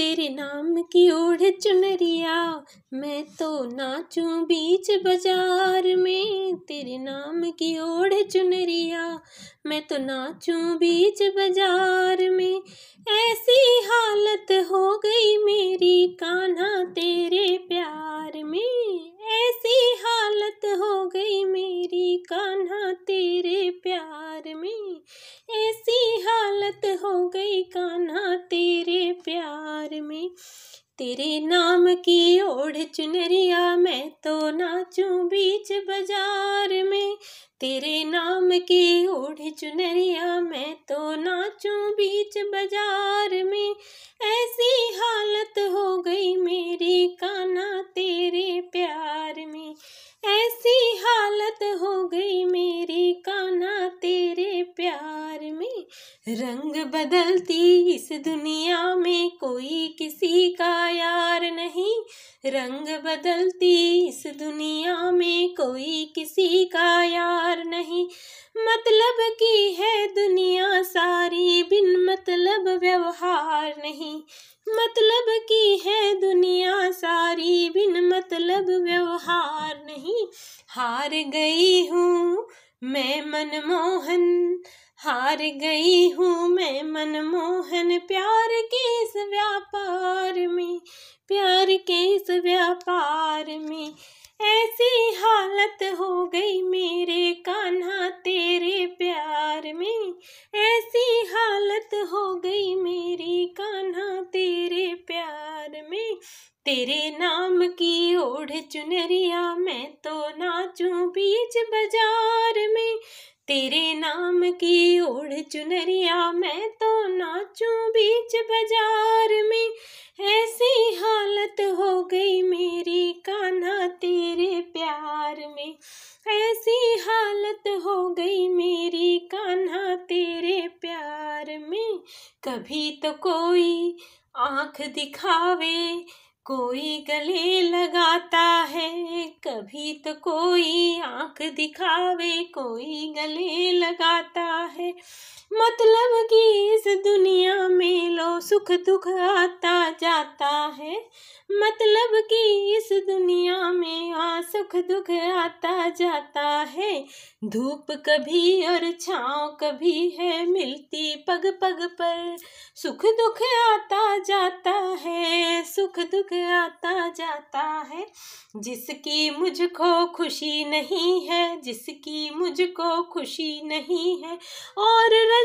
तेरे नाम की ओढ़ चुनरिया मैं तो नाचूं बीच बाजार में तेरे नाम की ओढ़ चुनरिया मैं तो नाचूं बीच बाजार में ऐसी हालत हो गई मेरी काना तेरे नाम की ओढ़ चुनरिया मैं तो नाचू बीच बाजार में तेरे नाम की ओढ़ चुनरिया मैं तो नाचू बीच बाजार में ऐसी हालत हो गई मेरी काना में रंग बदलती इस दुनिया में कोई किसी का यार नहीं रंग बदलती इस दुनिया में कोई किसी का यार नहीं मतलब की है दुनिया सारी बिन मतलब व्यवहार नहीं मतलब की है दुनिया सारी बिन मतलब व्यवहार नहीं हार गई हूँ मैं मनमोहन हार गई हूँ मैं मनमोहन प्यार के इस व्यापार में प्यार के इस व्यापार में ऐसी हालत हो गई मेरे कान्हा तेरे प्यार में ऐसी हालत हो गई मेरी कान्हा तेरे प्यार में तेरे नाम की ओढ़ चुनरिया मैं तो नाचूं बीच बाजार में तेरे नाम की ओढ़ चुनरिया मैं तो नाचूं बीच बाजार में ऐसी हालत हो गई मेरी काना तेरे प्यार में ऐसी हालत हो गई मेरी काना तेरे प्यार में कभी तो कोई आँख दिखावे कोई गले लगाता है कभी तो कोई आंख दिखावे कोई गले लगाता है मतलब कि इस दुनिया में लो सुख दुख आता जाता है मतलब कि इस दुनिया में आ सुख दुख आता जाता है धूप कभी और छाँव कभी है मिलती पग पग पर सुख दुख आता जाता है सुख दुख आता जाता है जिसकी मुझको खुशी नहीं है जिसकी मुझको खुशी नहीं है और रह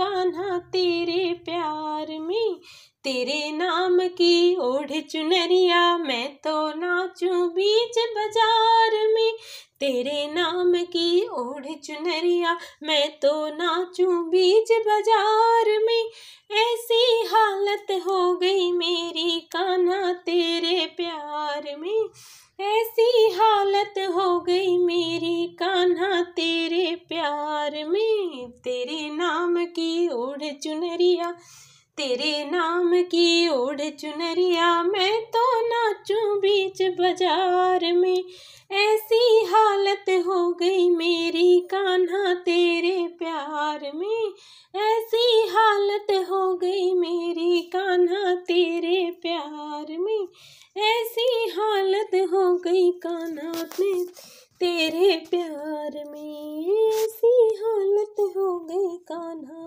काना तेरे प्यार में तेरे नाम की ओढ़ चुनरिया मैं तो नाचूं बीच बाजार में तेरे नाम की ओढ़ चुनरिया मैं तो नाचूं बीच बाजार में ऐसी हालत हो गई मेरी काना तेरे प्यार में ऐसी हालत हो गई मेरी काना तेरे प्यार में तेरे नाम की ओढ़ चुनरिया तेरे नाम की ओढ़ चुनरिया मैं तो नाचूं बीच बाजार में ऐसी हालत हो गई मेरी कान्हा तेरे प्यार में ऐसी हालत हो गई मेरी कान्हा तेरे प्यार में ऐसी हालत हो गई कान्हा में तेरे प्यार में ऐसी हालत कान्हा